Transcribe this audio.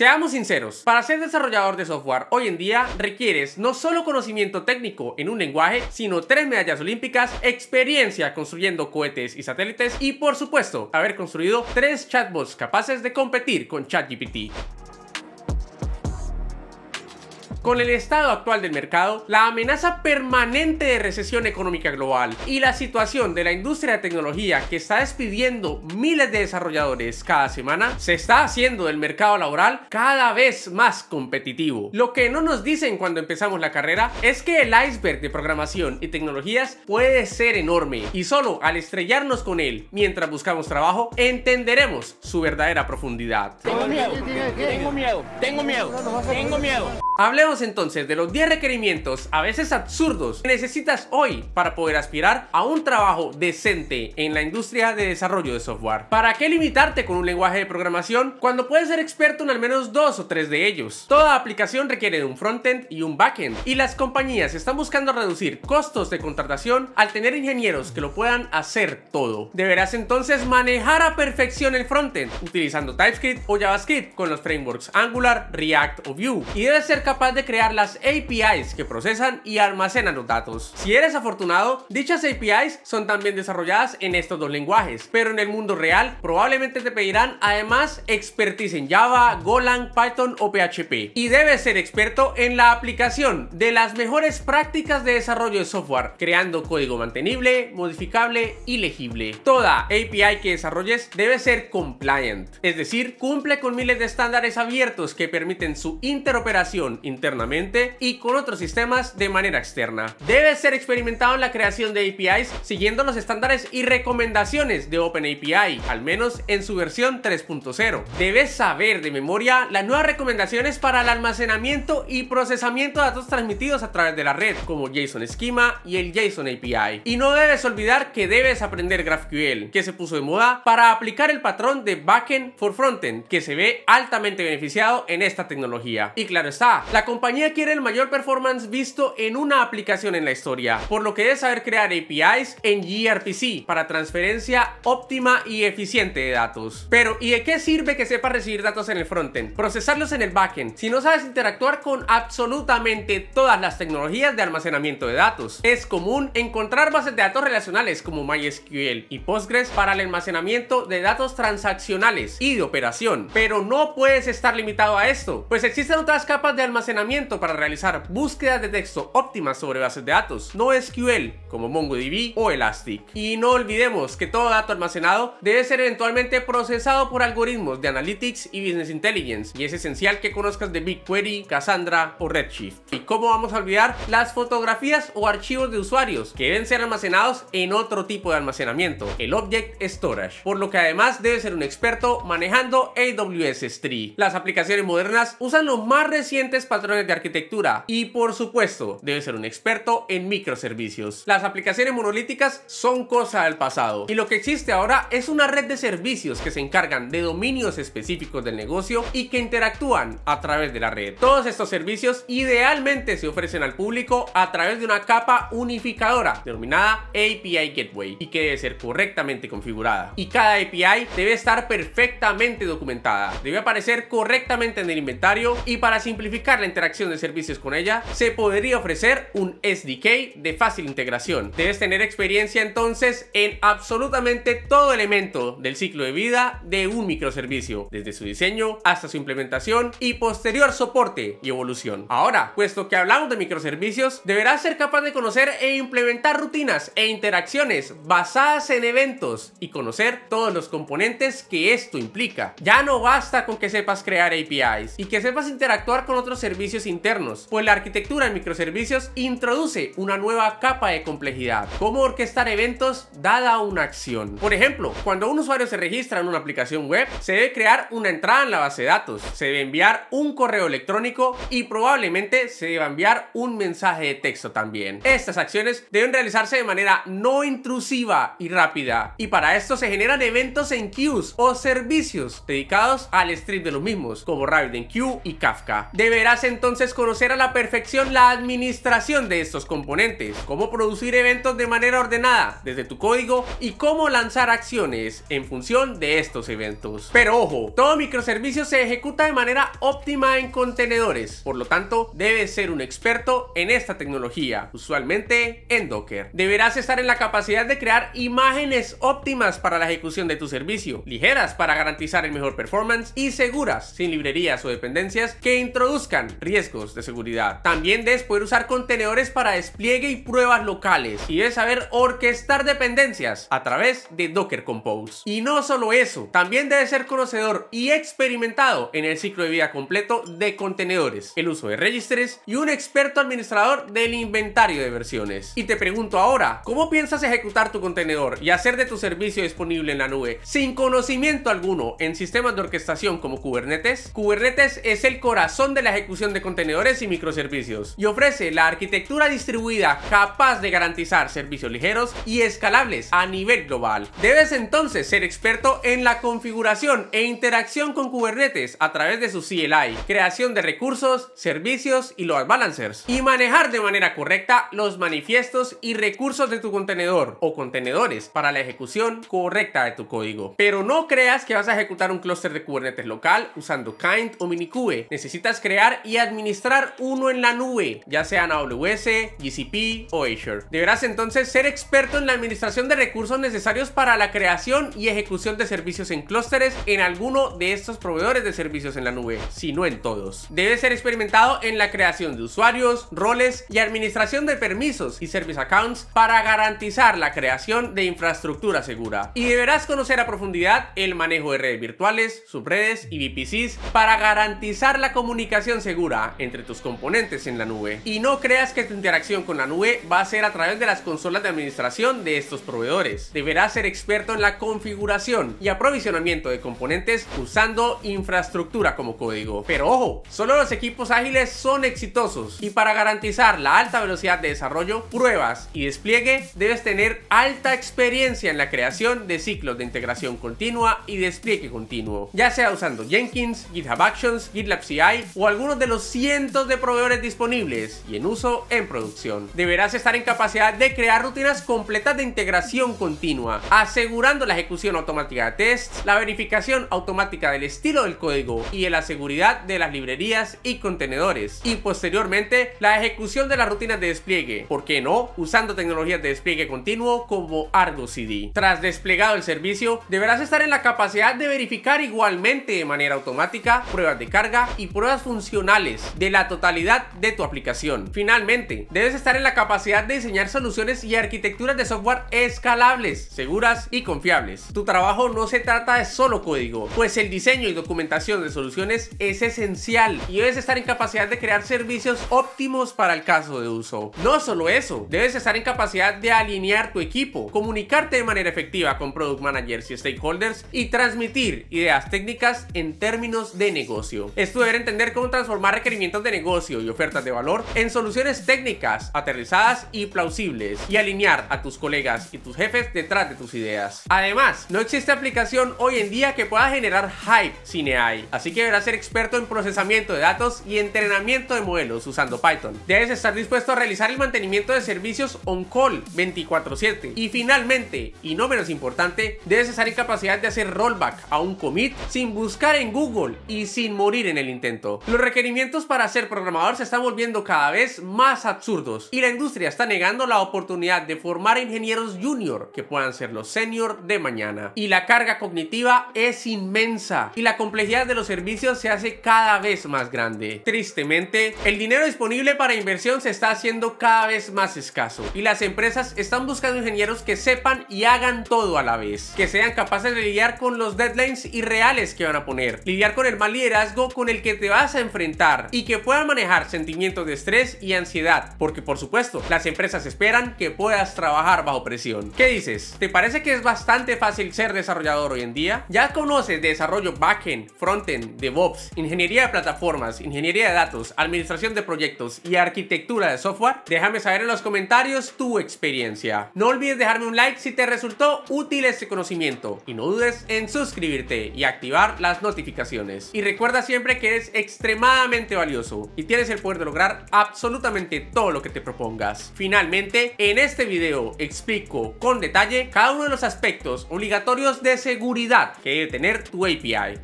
Seamos sinceros, para ser desarrollador de software hoy en día requieres no solo conocimiento técnico en un lenguaje, sino tres medallas olímpicas, experiencia construyendo cohetes y satélites y por supuesto haber construido tres chatbots capaces de competir con ChatGPT. Con el estado actual del mercado, la amenaza permanente de recesión económica global y la situación de la industria de tecnología que está despidiendo miles de desarrolladores cada semana, se está haciendo del mercado laboral cada vez más competitivo. Lo que no nos dicen cuando empezamos la carrera es que el iceberg de programación y tecnologías puede ser enorme y solo al estrellarnos con él mientras buscamos trabajo entenderemos su verdadera profundidad. Tengo miedo, tengo miedo, tengo miedo, tengo miedo entonces de los 10 requerimientos, a veces absurdos, que necesitas hoy para poder aspirar a un trabajo decente en la industria de desarrollo de software. ¿Para qué limitarte con un lenguaje de programación cuando puedes ser experto en al menos dos o tres de ellos? Toda aplicación requiere de un frontend y un backend, y las compañías están buscando reducir costos de contratación al tener ingenieros que lo puedan hacer todo. Deberás entonces manejar a perfección el frontend, utilizando TypeScript o JavaScript con los frameworks Angular, React o Vue, y debes ser capaz de crear las APIs que procesan y almacenan los datos. Si eres afortunado, dichas APIs son también desarrolladas en estos dos lenguajes, pero en el mundo real probablemente te pedirán además expertise en Java, Golang, Python o PHP. Y debes ser experto en la aplicación de las mejores prácticas de desarrollo de software, creando código mantenible, modificable y legible. Toda API que desarrolles debe ser compliant, es decir, cumple con miles de estándares abiertos que permiten su interoperación, interoperación internamente y con otros sistemas de manera externa. Debe ser experimentado en la creación de APIs siguiendo los estándares y recomendaciones de OpenAPI, al menos en su versión 3.0. Debes saber de memoria las nuevas recomendaciones para el almacenamiento y procesamiento de datos transmitidos a través de la red, como JSON Schema y el JSON API. Y no debes olvidar que debes aprender GraphQL, que se puso de moda para aplicar el patrón de backend for frontend, que se ve altamente beneficiado en esta tecnología. Y claro está, la compañía quiere el mayor performance visto en una aplicación en la historia, por lo que debe saber crear APIs en gRPC para transferencia óptima y eficiente de datos. Pero, ¿y de qué sirve que sepa recibir datos en el frontend? Procesarlos en el backend, si no sabes interactuar con absolutamente todas las tecnologías de almacenamiento de datos. Es común encontrar bases de datos relacionales como MySQL y Postgres para el almacenamiento de datos transaccionales y de operación, pero no puedes estar limitado a esto, pues existen otras capas de almacenamiento para realizar búsquedas de texto óptimas sobre bases de datos, no SQL, como MongoDB o Elastic. Y no olvidemos que todo dato almacenado debe ser eventualmente procesado por algoritmos de Analytics y Business Intelligence, y es esencial que conozcas de BigQuery, Cassandra o Redshift. ¿Y cómo vamos a olvidar las fotografías o archivos de usuarios que deben ser almacenados en otro tipo de almacenamiento, el Object Storage, por lo que además debe ser un experto manejando AWS S3. Las aplicaciones modernas usan los más recientes patrones de arquitectura y por supuesto debe ser un experto en microservicios. Las aplicaciones monolíticas son cosa del pasado y lo que existe ahora es una red de servicios que se encargan de dominios específicos del negocio y que interactúan a través de la red. Todos estos servicios idealmente se ofrecen al público a través de una capa unificadora denominada API Gateway y que debe ser correctamente configurada. Y cada API debe estar perfectamente documentada, debe aparecer correctamente en el inventario y para simplificar la interacción de servicios con ella, se podría ofrecer un SDK de fácil integración. Debes tener experiencia entonces en absolutamente todo elemento del ciclo de vida de un microservicio, desde su diseño hasta su implementación y posterior soporte y evolución. Ahora, puesto que hablamos de microservicios, deberás ser capaz de conocer e implementar rutinas e interacciones basadas en eventos y conocer todos los componentes que esto implica. Ya no basta con que sepas crear APIs y que sepas interactuar con otros servicios internos, pues la arquitectura de microservicios introduce una nueva capa de complejidad, como orquestar eventos dada una acción. Por ejemplo, cuando un usuario se registra en una aplicación web, se debe crear una entrada en la base de datos, se debe enviar un correo electrónico y probablemente se deba enviar un mensaje de texto también. Estas acciones deben realizarse de manera no intrusiva y rápida, y para esto se generan eventos en queues o servicios dedicados al stream de los mismos, como RabbitMQ y Kafka. Deberás entonces conocer a la perfección la administración de estos componentes, cómo producir eventos de manera ordenada desde tu código y cómo lanzar acciones en función de estos eventos. Pero ojo, todo microservicio se ejecuta de manera óptima en contenedores, por lo tanto debes ser un experto en esta tecnología, usualmente en Docker. Deberás estar en la capacidad de crear imágenes óptimas para la ejecución de tu servicio, ligeras para garantizar el mejor performance y seguras, sin librerías o dependencias que introduzcan riesgos de seguridad. También debes poder usar contenedores para despliegue y pruebas locales y debes saber orquestar dependencias a través de Docker Compose. Y no solo eso, también debes ser conocedor y experimentado en el ciclo de vida completo de contenedores, el uso de registres y un experto administrador del inventario de versiones. Y te pregunto ahora, ¿cómo piensas ejecutar tu contenedor y hacer de tu servicio disponible en la nube sin conocimiento alguno en sistemas de orquestación como Kubernetes? Kubernetes es el corazón de la ejecución de contenedores y microservicios y ofrece la arquitectura distribuida capaz de garantizar servicios ligeros y escalables a nivel global. Debes entonces ser experto en la configuración e interacción con Kubernetes a través de su CLI, creación de recursos, servicios y load balancers y manejar de manera correcta los manifiestos y recursos de tu contenedor o contenedores para la ejecución correcta de tu código. Pero no creas que vas a ejecutar un clúster de Kubernetes local usando Kind o Minikube. Necesitas crear y administrar uno en la nube, ya sea AWS, GCP o Azure. Deberás entonces ser experto en la administración de recursos necesarios para la creación y ejecución de servicios en clústeres en alguno de estos proveedores de servicios en la nube, si no en todos. Debes ser experimentado en la creación de usuarios, roles y administración de permisos y service accounts para garantizar la creación de infraestructura segura. Y deberás conocer a profundidad el manejo de redes virtuales, subredes y VPCs para garantizar la comunicación segura entre tus componentes en la nube. Y no creas que tu interacción con la nube va a ser a través de las consolas de administración de estos proveedores. Deberás ser experto en la configuración y aprovisionamiento de componentes usando infraestructura como código. Pero ojo, solo los equipos ágiles son exitosos y para garantizar la alta velocidad de desarrollo, pruebas y despliegue, debes tener alta experiencia en la creación de ciclos de integración continua y despliegue continuo, ya sea usando Jenkins, GitHub Actions, GitLab CI o algunos de los cientos de proveedores disponibles y en uso en producción. Deberás estar en capacidad de crear rutinas completas de integración continua, asegurando la ejecución automática de tests, la verificación automática del estilo del código y de la seguridad de las librerías y contenedores, y posteriormente la ejecución de las rutinas de despliegue, ¿por qué no? Usando tecnologías de despliegue continuo como Argo CD. Tras desplegado el servicio, deberás estar en la capacidad de verificar igualmente de manera automática pruebas de carga y pruebas funcionales de la totalidad de tu aplicación. Finalmente, debes estar en la capacidad de diseñar soluciones y arquitecturas de software escalables, seguras y confiables. Tu trabajo no se trata de solo código, pues el diseño y documentación de soluciones es esencial y debes estar en capacidad de crear servicios óptimos para el caso de uso. No solo eso, debes estar en capacidad de alinear tu equipo, comunicarte de manera efectiva con product managers y stakeholders y transmitir ideas técnicas en términos de negocio. Es tu entender cómo transformar de negocio y ofertas de valor en soluciones técnicas, aterrizadas y plausibles, y alinear a tus colegas y tus jefes detrás de tus ideas. Además, no existe aplicación hoy en día que pueda generar hype sin AI, así que deberás ser experto en procesamiento de datos y entrenamiento de modelos usando Python. Debes estar dispuesto a realizar el mantenimiento de servicios on-call 24/7. Y finalmente, y no menos importante, debes estar en capacidad de hacer rollback a un commit sin buscar en Google y sin morir en el intento. Los requerimientos para ser programador se están volviendo cada vez más absurdos y la industria está negando la oportunidad de formar ingenieros junior que puedan ser los senior de mañana. Y la carga cognitiva es inmensa y la complejidad de los servicios se hace cada vez más grande. Tristemente, el dinero disponible para inversión se está haciendo cada vez más escaso y las empresas están buscando ingenieros que sepan y hagan todo a la vez, que sean capaces de lidiar con los deadlines irreales que van a poner, lidiar con el mal liderazgo con el que te vas a enfrentar y que puedan manejar sentimientos de estrés y ansiedad, porque por supuesto las empresas esperan que puedas trabajar bajo presión. ¿Qué dices? ¿Te parece que es bastante fácil ser desarrollador hoy en día? ¿Ya conoces desarrollo backend, frontend, DevOps, ingeniería de plataformas, ingeniería de datos, administración de proyectos y arquitectura de software? Déjame saber en los comentarios tu experiencia. No olvides dejarme un like si te resultó útil este conocimiento y no dudes en suscribirte y activar las notificaciones. Y recuerda siempre que eres extremadamente valioso y tienes el poder de lograr absolutamente todo lo que te propongas. Finalmente, en este video explico con detalle cada uno de los aspectos obligatorios de seguridad que debe tener tu API.